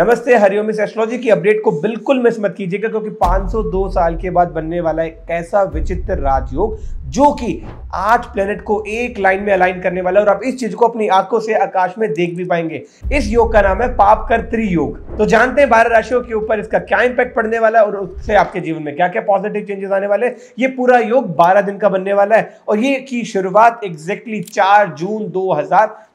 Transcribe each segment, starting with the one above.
नमस्ते हरिओम इस एस्ट्रोलॉजी की अपडेट को बिल्कुल मिस मत कीजिएगा क्योंकि 502 साल के बाद बनने वाला एक ऐसा विचित्र राजयोग जो कि आठ प्लेनेट को एक लाइन में अलाइन करने वाला है और आप इस चीज को अपनी आंखों से आकाश में देख भी पाएंगे इस योग का नाम है पाप कर योग तो जानते हैं बारह राशियों के ऊपर इसका क्या इंपैक्ट पड़ने वाला है और उससे आपके जीवन में क्या क्या पॉजिटिव चेंजेस आने वाले ये पूरा योग बारह दिन का बनने वाला है और ये की शुरुआत एग्जैक्टली चार जून दो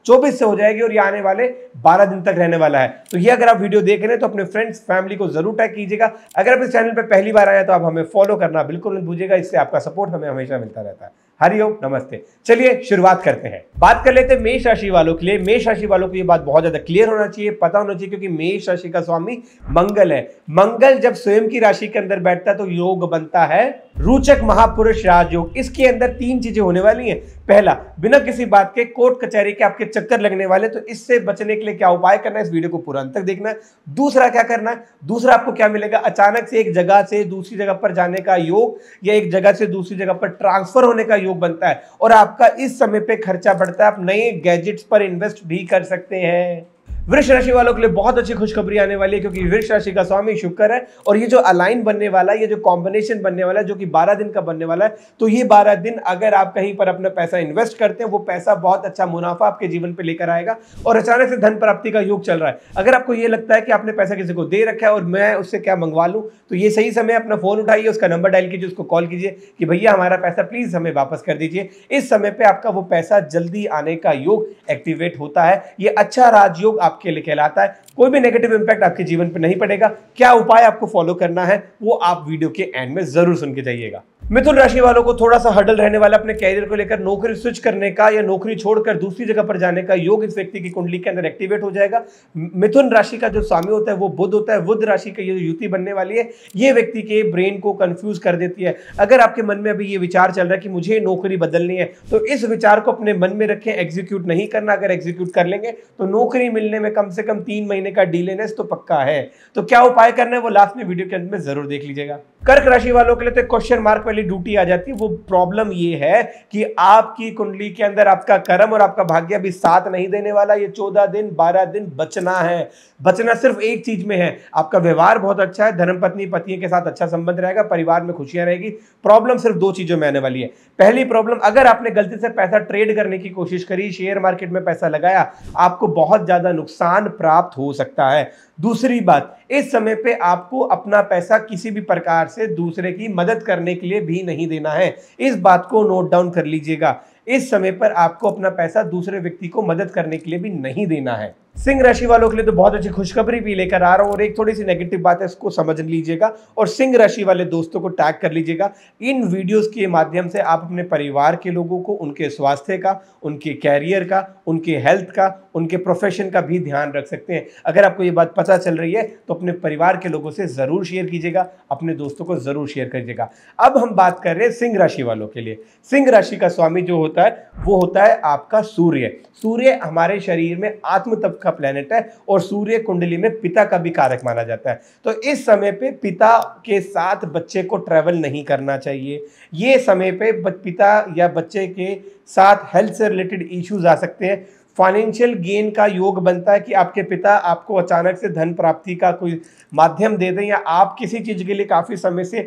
चौबीस से हो जाएगी और ये आने वाले 12 दिन तक रहने वाला है तो ये अगर आप वीडियो देख रहे हैं तो अपने फ्रेंड्स फैमिली को जरूर टैग कीजिएगा अगर आप इस चैनल पर पहली बार आए तो आप हमें फॉलो करना बिल्कुल नहीं भूलिएगा इससे आपका सपोर्ट हमें हमेशा मिलता है रहता है हरिओम नमस्ते चलिए शुरुआत करते हैं बात कर लेते हैं मेष राशि वालों के लिए मेष राशि वालों को ये बात बहुत ज्यादा क्लियर होना चाहिए पता होना चाहिए क्योंकि मेष राशि का स्वामी मंगल है मंगल जब स्वयं की राशि के अंदर बैठता है तो योग बनता है रोचक महापुरुष राजयोग इसके अंदर तीन चीजें होने वाली हैं पहला बिना किसी बात के कोर्ट कचहरी के आपके चक्कर लगने वाले तो इससे बचने के लिए क्या उपाय करना है इस वीडियो को पूरा अंत तक देखना है दूसरा क्या करना है दूसरा आपको क्या मिलेगा अचानक से एक जगह से दूसरी जगह पर जाने का योग या एक जगह से दूसरी जगह पर ट्रांसफर होने का योग बनता है और आपका इस समय पर खर्चा बढ़ता है आप नए गैजेट्स पर इन्वेस्ट भी कर सकते हैं वृक्ष राशि वालों के लिए बहुत अच्छी खुशखबरी आने वाली है क्योंकि वृक्ष राशि का स्वामी शुक्र है और ये जो अलाइन बनने वाला है ये जो कॉम्बिनेशन बनने वाला है जो कि 12 दिन का बनने वाला है तो ये 12 दिन अगर आप कहीं पर अपना पैसा इन्वेस्ट करते हैं वो पैसा बहुत अच्छा मुनाफा आपके जीवन पर लेकर आएगा और अचानक से धन प्राप्ति का योग चल रहा है अगर आपको ये लगता है कि आपने पैसा किसी को दे रखा है और मैं उससे क्या मंगवा लूँ तो ये सही समय अपना फ़ोन उठाइए उसका नंबर डायल कीजिए उसको कॉल कीजिए कि भैया हमारा पैसा प्लीज़ हमें वापस कर दीजिए इस समय पर आपका वो पैसा जल्दी आने का योग एक्टिवेट होता है ये अच्छा राजयोग आप आपके लिए कहलाता है कोई भी नेगेटिव इंपैक्ट आपके जीवन पर नहीं पड़ेगा क्या उपाय आपको फॉलो करना है वो आप वीडियो के एंड में ज़रूर सुन के जाइएगा मिथुन राशि वालों को थोड़ा सा हडल रहने वाला अपने कैरियर को लेकर नौकरी स्विच करने का या नौकरी छोड़कर दूसरी जगह पर जाने का योग इस व्यक्ति की कुंडली के अंदर एक्टिवेट हो जाएगा मिथुन राशि का जो स्वामी होता है वो बुद्ध होता है बुद्ध राशि का ये युति बनने वाली है ये व्यक्ति के ब्रेन को कंफ्यूज कर देती है अगर आपके मन में अभी ये विचार चल रहा है कि मुझे नौकरी बदलनी है तो इस विचार को अपने मन में रखें एग्जीक्यूट नहीं करना अगर एग्जीक्यूट कर लेंगे तो नौकरी मिलने में कम से कम तीन महीने का डीलेनेस तो पक्का है तो क्या उपाय करना है वो लास्ट में वीडियो के अंत में जरूर देख लीजिएगा कर्क राशि वालों के लिए तो क्वेश्चन मार्क वाली ड्यूटी आ जाती है वो प्रॉब्लम ये है कि आपकी कुंडली के अंदर आपका कर्म और आपका भाग्य अभी साथ नहीं देने वाला ये चौदह दिन बारह दिन बचना है बचना सिर्फ एक चीज में है आपका व्यवहार बहुत अच्छा है धर्म पत्नी के साथ अच्छा संबंध रहेगा परिवार में खुशियां रहेगी प्रॉब्लम सिर्फ दो चीजों में आने वाली है पहली प्रॉब्लम अगर आपने गलती से पैसा ट्रेड करने की कोशिश करी शेयर मार्केट में पैसा लगाया आपको बहुत ज्यादा नुकसान प्राप्त हो सकता है दूसरी बात इस समय पे आपको अपना पैसा किसी भी प्रकार से दूसरे की मदद करने के लिए भी नहीं देना है इस बात को नोट डाउन कर लीजिएगा इस समय पर आपको अपना पैसा दूसरे व्यक्ति को मदद करने के लिए भी नहीं देना है सिंह राशि वालों के लिए तो बहुत अच्छी खुशखबरी भी लेकर आ रहा हूँ और एक थोड़ी सी नेगेटिव बात है इसको समझ लीजिएगा और सिंह राशि वाले दोस्तों को टैग कर लीजिएगा इन वीडियोस के माध्यम से आप अपने परिवार के लोगों को उनके स्वास्थ्य का उनके कैरियर का उनके हेल्थ का उनके प्रोफेशन का भी ध्यान रख सकते हैं अगर आपको ये बात पता चल रही है तो अपने परिवार के लोगों से ज़रूर शेयर कीजिएगा अपने दोस्तों को ज़रूर शेयर कीजिएगा अब हम बात कर रहे हैं सिंह राशि वालों के लिए सिंह राशि का स्वामी जो होता है वो होता है आपका सूर्य सूर्य हमारे शरीर में आत्म तप का प्लेनेट है और सूर्य कुंडली में पिता का भी कारक माना जाता है तो इस समय पे पिता के साथ बच्चे को ट्रैवल नहीं करना चाहिए ये समय पे पिता या बच्चे के साथ हेल्थ से रिलेटेड इश्यूज आ सकते हैं फाइनेंशियल गेन का योग बनता है कि आपके पिता आपको अचानक से धन प्राप्ति का कोई माध्यम दे दें या आप किसी चीज़ के लिए काफ़ी समय से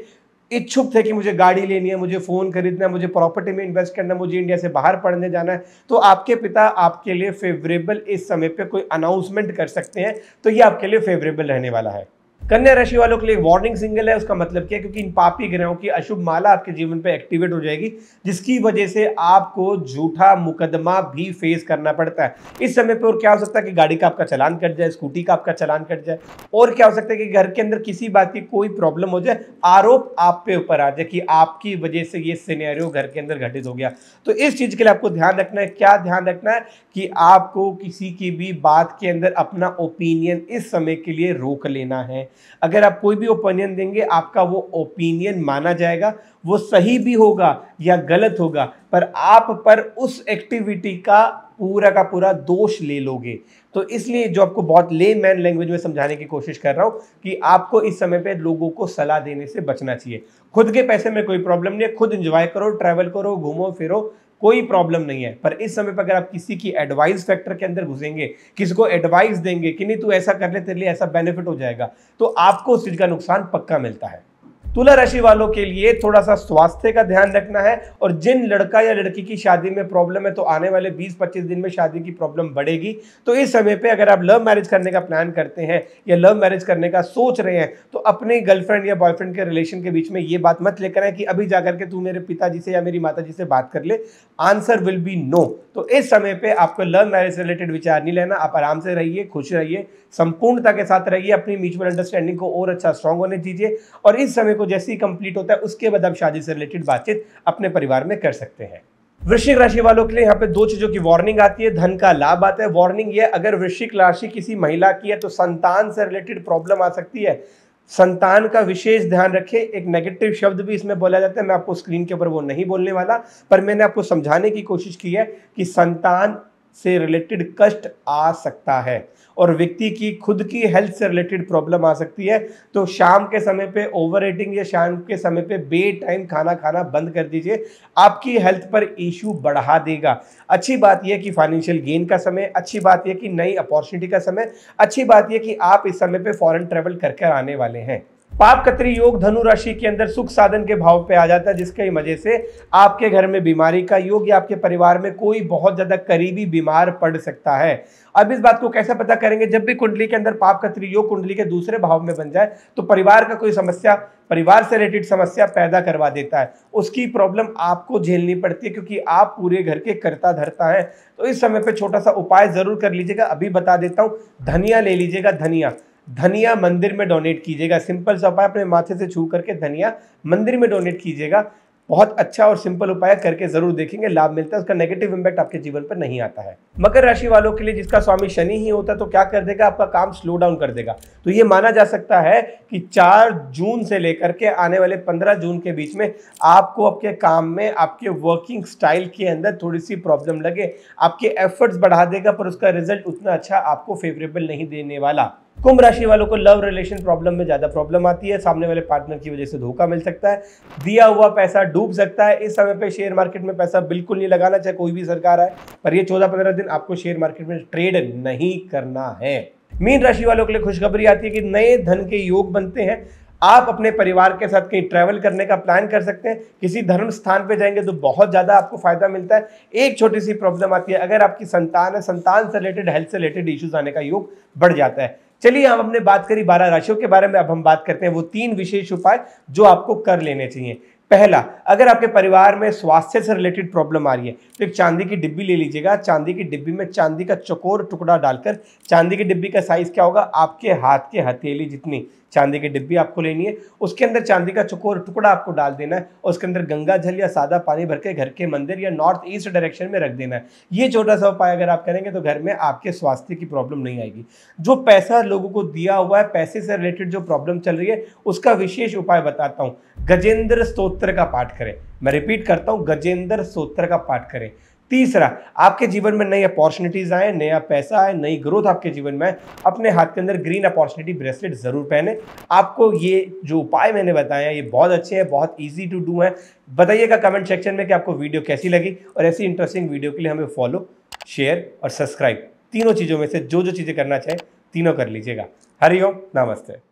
इच्छुक थे कि मुझे गाड़ी लेनी है मुझे फ़ोन खरीदना है मुझे प्रॉपर्टी में इन्वेस्ट करना है मुझे इंडिया से बाहर पढ़ने जाना है तो आपके पिता आपके लिए फेवरेबल इस समय पे कोई अनाउंसमेंट कर सकते हैं तो ये आपके लिए फेवरेबल रहने वाला है कन्या राशि वालों के लिए वार्निंग सिंगल है उसका मतलब क्या है क्योंकि इन पापी ग्रहों की अशुभ माला आपके जीवन पे एक्टिवेट हो जाएगी जिसकी वजह से आपको झूठा मुकदमा भी फेस करना पड़ता है इस समय पर और क्या हो सकता है कि गाड़ी का आपका चलान कट जाए स्कूटी का आपका चलान कट जाए और क्या हो सकता है कि घर के अंदर किसी बात की कोई प्रॉब्लम हो जाए आरोप आप पे ऊपर आ जाए कि आपकी वजह से ये सीनेरियो घर के अंदर घटित हो गया तो इस चीज़ के लिए आपको ध्यान रखना है क्या ध्यान रखना है कि आपको किसी की भी बात के अंदर अपना ओपिनियन इस समय के लिए रोक लेना है अगर आप कोई भी ओपिनियन देंगे आपका वो ओपिनियन माना जाएगा वो सही भी होगा या गलत होगा पर आप पर उस एक्टिविटी का पूरा का पूरा दोष ले लोगे तो इसलिए जो आपको बहुत ले मैन लैंग्वेज में समझाने की कोशिश कर रहा हूँ कि आपको इस समय पे लोगों को सलाह देने से बचना चाहिए खुद के पैसे में कोई प्रॉब्लम नहीं खुद इंजॉय करो ट्रैवल करो घूमो फिरो कोई प्रॉब्लम नहीं है पर इस समय पर अगर आप किसी की एडवाइस फैक्टर के अंदर घुसेंगे किसी को एडवाइस देंगे कि नहीं तू ऐसा कर ले तेरे लिए ऐसा बेनिफिट हो जाएगा तो आपको उस चीज़ का नुकसान पक्का मिलता है तुला राशि वालों के लिए थोड़ा सा स्वास्थ्य का ध्यान रखना है और जिन लड़का या लड़की की शादी में प्रॉब्लम है तो आने वाले 20-25 दिन में शादी की प्रॉब्लम बढ़ेगी तो इस समय पे अगर आप लव मैरिज करने का प्लान करते हैं या लव मैरिज करने का सोच रहे हैं तो अपने गर्लफ्रेंड या बॉयफ्रेंड के रिलेशन के बीच में ये बात मत लेकर आए कि अभी जाकर के तू मेरे पिताजी से या मेरी माता से बात कर ले आंसर विल बी नो तो इस समय पर आपको लव मैरिज रिलेटेड विचार नहीं लेना आप आराम से रहिए खुश रहिए संपूर्णता के साथ रहिए अपनी म्यूचुअल अंडरस्टैंडिंग को और अच्छा स्ट्रांग होने दीजिए और इस समय को जैसे ही कंप्लीट होता है उसके बाद आप शादी से रिलेटेड बातचीत अपने परिवार में कर सकते हैं वृश्चिक राशि वालों के लिए यहाँ पे दो चीजों की वार्निंग आती है धन का लाभ आता है वार्निंग ये अगर वृश्चिक राशि किसी महिला की है तो संतान से रिलेटेड प्रॉब्लम आ सकती है संतान का विशेष ध्यान रखें एक नेगेटिव शब्द भी इसमें बोला जाता है मैं आपको स्क्रीन के ऊपर वो नहीं बोलने वाला पर मैंने आपको समझाने की कोशिश की है कि संतान से रिलेटेड कष्ट आ सकता है और व्यक्ति की खुद की हेल्थ से रिलेटेड प्रॉब्लम आ सकती है तो शाम के समय पे ओवर एटिंग या शाम के समय पे बे टाइम खाना खाना बंद कर दीजिए आपकी हेल्थ पर इशू बढ़ा देगा अच्छी बात यह कि फाइनेंशियल गेन का समय अच्छी बात यह कि नई अपॉर्चुनिटी का समय अच्छी बात यह कि आप इस समय पर फॉरन ट्रेवल कर कर आने वाले हैं पाप कतरी योग धनु राशि के अंदर सुख साधन के भाव पे आ जाता है जिसके वजह से आपके घर में बीमारी का योग या आपके परिवार में कोई बहुत ज़्यादा करीबी बीमार पड़ सकता है अब इस बात को कैसे पता करेंगे जब भी कुंडली के अंदर पाप कतरी योग कुंडली के दूसरे भाव में बन जाए तो परिवार का कोई समस्या परिवार से रिलेटेड समस्या पैदा करवा देता है उसकी प्रॉब्लम आपको झेलनी पड़ती है क्योंकि आप पूरे घर के करता धरता है तो इस समय पर छोटा सा उपाय ज़रूर कर लीजिएगा अभी बता देता हूँ धनिया ले लीजिएगा धनिया धनिया मंदिर में डोनेट कीजिएगा सिंपल सा उपाय अपने माथे से छू करके धनिया मंदिर में डोनेट कीजिएगा बहुत अच्छा और सिंपल उपाय करके जरूर देखेंगे लाभ मिलता है उसका नेगेटिव इम्पैक्ट आपके जीवन पर नहीं आता है मकर राशि वालों के लिए जिसका स्वामी शनि ही होता है तो क्या कर देगा आपका काम स्लो डाउन कर देगा तो ये माना जा सकता है कि चार जून से लेकर के आने वाले पंद्रह जून के बीच में आपको आपके काम में आपके वर्किंग स्टाइल के अंदर थोड़ी सी प्रॉब्लम लगे आपके एफर्ट्स बढ़ा देगा पर उसका रिजल्ट उतना अच्छा आपको फेवरेबल नहीं देने वाला कुंभ राशि वालों को लव रिलेशन प्रॉब्लम में ज़्यादा प्रॉब्लम आती है सामने वाले पार्टनर की वजह से धोखा मिल सकता है दिया हुआ पैसा डूब सकता है इस समय पे शेयर मार्केट में पैसा बिल्कुल नहीं लगाना चाहे कोई भी सरकार आए पर ये चौदह पंद्रह दिन आपको शेयर मार्केट में ट्रेड नहीं करना है मीन राशि वालों के लिए खुशखबरी आती है कि नए धन के योग बनते हैं आप अपने परिवार के साथ कहीं ट्रैवल करने का प्लान कर सकते हैं किसी धर्म स्थान पे जाएंगे तो बहुत ज़्यादा आपको फायदा मिलता है एक छोटी सी प्रॉब्लम आती है अगर आपकी संतान है संतान से रिलेटेड हेल्थ से रिलेटेड इश्यूज आने का योग बढ़ जाता है चलिए हम हमने बात करी बारह राशियों के बारे में अब हम बात करते हैं वो तीन विशेष उपाय जो आपको कर लेने चाहिए पहला अगर आपके परिवार में स्वास्थ्य से रिलेटेड प्रॉब्लम आ रही है तो एक चांदी की डिब्बी ले लीजिएगा चांदी की डिब्बी में चांदी का चकोर टुकड़ा डालकर चांदी की डिब्बी का साइज क्या होगा आपके हाथ के हथेली जितनी चांदी की डिब्बी आपको लेनी है उसके अंदर चांदी का चकोर टुकड़ा आपको डाल देना है और उसके अंदर गंगा जल या सादा पानी भर के घर के मंदिर या नॉर्थ ईस्ट डायरेक्शन में रख देना है ये छोटा सा उपाय अगर आप करेंगे तो घर में आपके स्वास्थ्य की प्रॉब्लम नहीं आएगी जो पैसा लोगों को दिया हुआ है पैसे से रिलेटेड जो प्रॉब्लम चल रही है उसका विशेष उपाय बताता हूँ गजेंद्र स्त्रोत सोत्र का पाठ करें मैं रिपीट करता हूं गजेंद्र सोत्र का पाठ करें तीसरा आपके जीवन में नई अपॉर्चुनिटीज आए नया पैसा आए नई ग्रोथ आपके जीवन में अपने हाथ के अंदर ग्रीन अपॉर्चुनिटी ब्रेसलेट ज़रूर पहने आपको ये जो उपाय मैंने बताया ये बहुत अच्छे हैं बहुत इजी टू डू हैं बताइएगा कमेंट सेक्शन में कि आपको वीडियो कैसी लगी और ऐसी इंटरेस्टिंग वीडियो के लिए हमें फॉलो शेयर और सब्सक्राइब तीनों चीज़ों में से जो जो चीज़ें करना चाहे तीनों कर लीजिएगा हरिओम नमस्ते